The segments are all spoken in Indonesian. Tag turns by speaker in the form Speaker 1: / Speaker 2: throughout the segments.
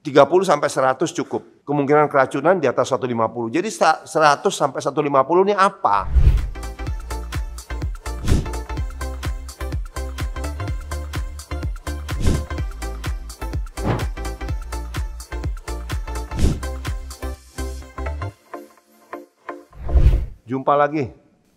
Speaker 1: 30 sampai 100 cukup. Kemungkinan keracunan di atas 150. Jadi 100 sampai 150 ini apa? Jumpa lagi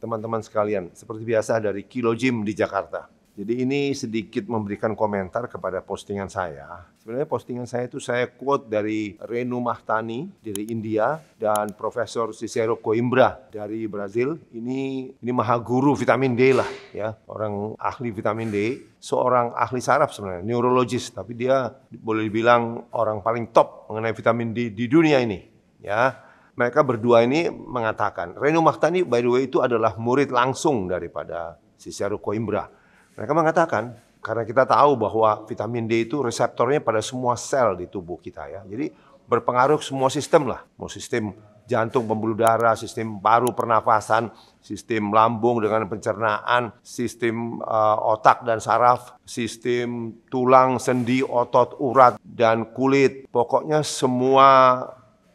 Speaker 1: teman-teman sekalian. Seperti biasa dari Kilo Gym di Jakarta. Jadi ini sedikit memberikan komentar kepada postingan saya. Sebenarnya postingan saya itu saya quote dari Renu Mahtani dari India dan Profesor Cicero Coimbra dari Brazil. Ini ini maha guru vitamin D lah ya, orang ahli vitamin D, seorang ahli saraf sebenarnya, neurologis tapi dia boleh dibilang orang paling top mengenai vitamin D di dunia ini ya mereka berdua ini mengatakan, Renu Mahtani by the way itu adalah murid langsung daripada Cicero Coimbra. Mereka mengatakan karena kita tahu bahwa vitamin D itu reseptornya pada semua sel di tubuh kita ya. Jadi berpengaruh semua sistem lah, mau sistem jantung, pembuluh darah, sistem paru, pernafasan, sistem lambung dengan pencernaan, sistem uh, otak dan saraf, sistem tulang, sendi, otot, urat dan kulit. Pokoknya semua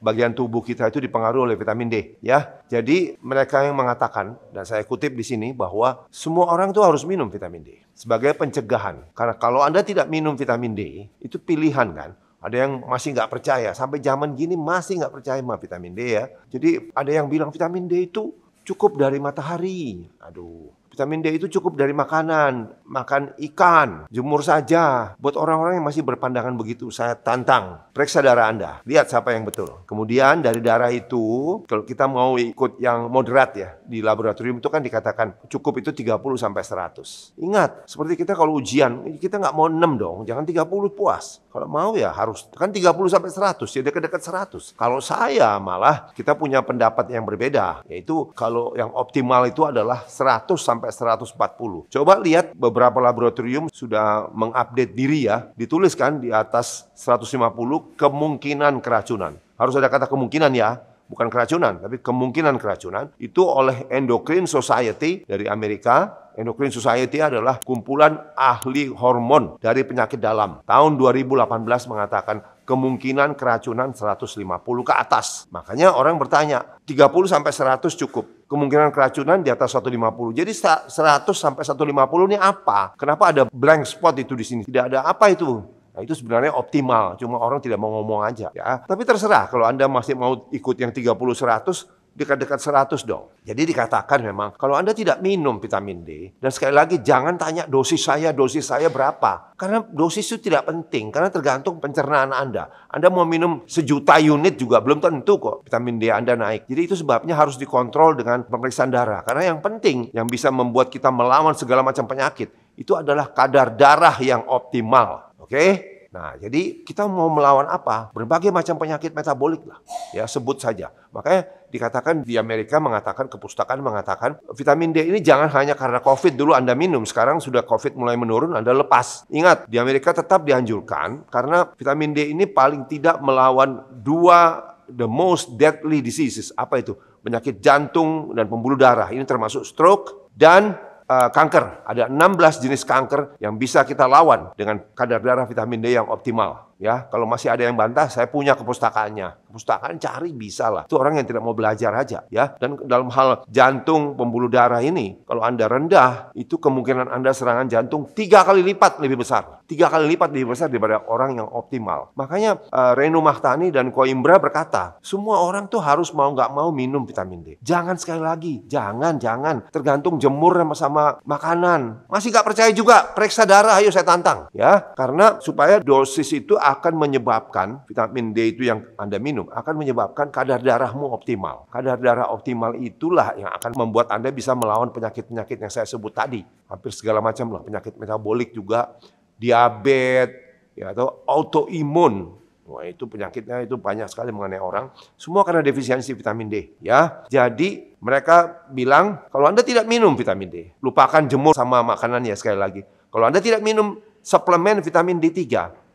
Speaker 1: bagian tubuh kita itu dipengaruhi oleh vitamin D ya. Jadi mereka yang mengatakan dan saya kutip di sini bahwa semua orang itu harus minum vitamin D sebagai pencegahan. Karena kalau Anda tidak minum vitamin D itu pilihan kan. Ada yang masih nggak percaya sampai zaman gini masih nggak percaya sama vitamin D ya. Jadi ada yang bilang vitamin D itu cukup dari matahari. Aduh, Vitamin D itu cukup dari makanan, makan ikan, jemur saja. Buat orang-orang yang masih berpandangan begitu, saya tantang. Periksa darah Anda, lihat siapa yang betul. Kemudian dari darah itu, kalau kita mau ikut yang moderat ya, di laboratorium itu kan dikatakan cukup itu 30 sampai 100. Ingat, seperti kita kalau ujian, kita nggak mau 6 dong, jangan 30 puas. Kalau mau ya harus, kan 30 sampai 100, ya dekat-dekat 100. Kalau saya malah, kita punya pendapat yang berbeda, yaitu kalau yang optimal itu adalah 100 sampai sampai 140. Coba lihat beberapa laboratorium sudah mengupdate diri ya, dituliskan di atas 150 kemungkinan keracunan. Harus ada kata kemungkinan ya bukan keracunan, tapi kemungkinan keracunan, itu oleh Endocrine Society dari Amerika. Endocrine Society adalah kumpulan ahli hormon dari penyakit dalam. Tahun 2018 mengatakan kemungkinan keracunan 150 ke atas. Makanya orang bertanya, 30 sampai 100 cukup. Kemungkinan keracunan di atas 150. Jadi 100 sampai 150 ini apa? Kenapa ada blank spot itu di sini? Tidak ada apa itu? Nah, itu sebenarnya optimal, cuma orang tidak mau ngomong aja ya. Tapi terserah kalau Anda masih mau ikut yang 30 100 dekat-dekat 100 dong. Jadi dikatakan memang kalau Anda tidak minum vitamin D dan sekali lagi jangan tanya dosis saya, dosis saya berapa. Karena dosis itu tidak penting karena tergantung pencernaan Anda. Anda mau minum sejuta unit juga belum tentu kok vitamin D Anda naik. Jadi itu sebabnya harus dikontrol dengan pemeriksaan darah karena yang penting yang bisa membuat kita melawan segala macam penyakit itu adalah kadar darah yang optimal. Oke? Okay? Nah, jadi kita mau melawan apa? Berbagai macam penyakit metabolik lah. Ya, sebut saja. Makanya dikatakan di Amerika mengatakan kepustakaan mengatakan vitamin D ini jangan hanya karena COVID dulu Anda minum, sekarang sudah COVID mulai menurun Anda lepas. Ingat, di Amerika tetap dianjurkan karena vitamin D ini paling tidak melawan dua the most deadly diseases. Apa itu? Penyakit jantung dan pembuluh darah. Ini termasuk stroke dan uh, kanker. Ada 16 jenis kanker yang bisa kita lawan dengan kadar darah vitamin D yang optimal. Ya, kalau masih ada yang bantah, saya punya kepustakaannya. Kepustakaan cari bisa lah. Itu orang yang tidak mau belajar aja, ya. Dan dalam hal jantung pembuluh darah ini, kalau Anda rendah, itu kemungkinan Anda serangan jantung tiga kali lipat lebih besar. Tiga kali lipat lebih besar daripada orang yang optimal. Makanya uh, eh, Reno Mahtani dan Koimbra berkata, semua orang tuh harus mau nggak mau minum vitamin D. Jangan sekali lagi, jangan, jangan. Tergantung jemur sama, sama makanan. Masih nggak percaya juga, periksa darah, ayo saya tantang. Ya, karena supaya dosis itu akan menyebabkan, vitamin D itu yang Anda minum, akan menyebabkan kadar darahmu optimal. Kadar darah optimal itulah yang akan membuat Anda bisa melawan penyakit-penyakit yang saya sebut tadi. Hampir segala macam lah, penyakit metabolik juga, diabetes, ya, atau autoimun. Wah, itu penyakitnya itu banyak sekali mengenai orang. Semua karena defisiensi vitamin D, ya. Jadi mereka bilang kalau Anda tidak minum vitamin D, lupakan jemur sama makanan ya sekali lagi. Kalau Anda tidak minum suplemen vitamin D3,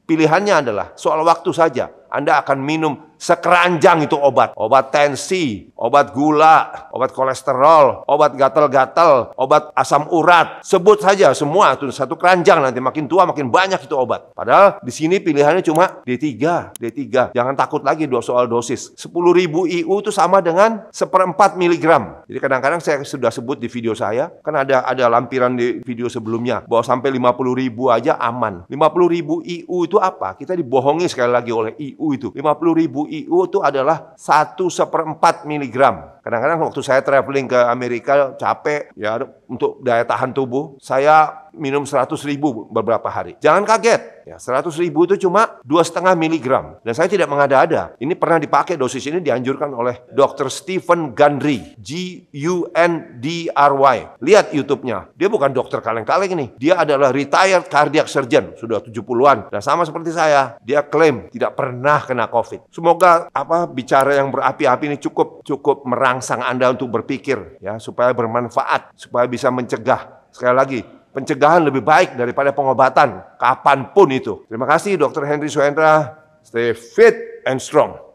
Speaker 1: Pilihannya adalah soal waktu saja. Anda akan minum sekeranjang itu obat. Obat tensi, obat gula, obat kolesterol, obat gatal-gatal, obat asam urat. Sebut saja semua itu satu keranjang nanti makin tua makin banyak itu obat. Padahal di sini pilihannya cuma D3, D3. Jangan takut lagi dua soal dosis. 10.000 IU itu sama dengan seperempat miligram. Jadi kadang-kadang saya sudah sebut di video saya, kan ada ada lampiran di video sebelumnya bahwa sampai 50.000 aja aman. 50.000 IU itu apa? Kita dibohongi sekali lagi oleh IU itu. 50.000 IU itu adalah satu seperempat miligram miligram. Kadang-kadang waktu saya traveling ke Amerika capek ya untuk daya tahan tubuh, saya minum 100 ribu beberapa hari. Jangan kaget, ya, 100 ribu itu cuma dua setengah miligram. Dan saya tidak mengada-ada. Ini pernah dipakai dosis ini dianjurkan oleh Dr. Stephen Gundry, G-U-N-D-R-Y. Lihat YouTube-nya. Dia bukan dokter kaleng-kaleng ini. Dia adalah retired cardiac surgeon, sudah 70-an. dan sama seperti saya, dia klaim tidak pernah kena COVID. Semoga apa bicara yang berapi-api ini cukup cukup merangsang Anda untuk berpikir ya supaya bermanfaat, supaya bisa mencegah. Sekali lagi, pencegahan lebih baik daripada pengobatan kapanpun itu. Terima kasih Dr. Henry Suendra. Stay fit and strong.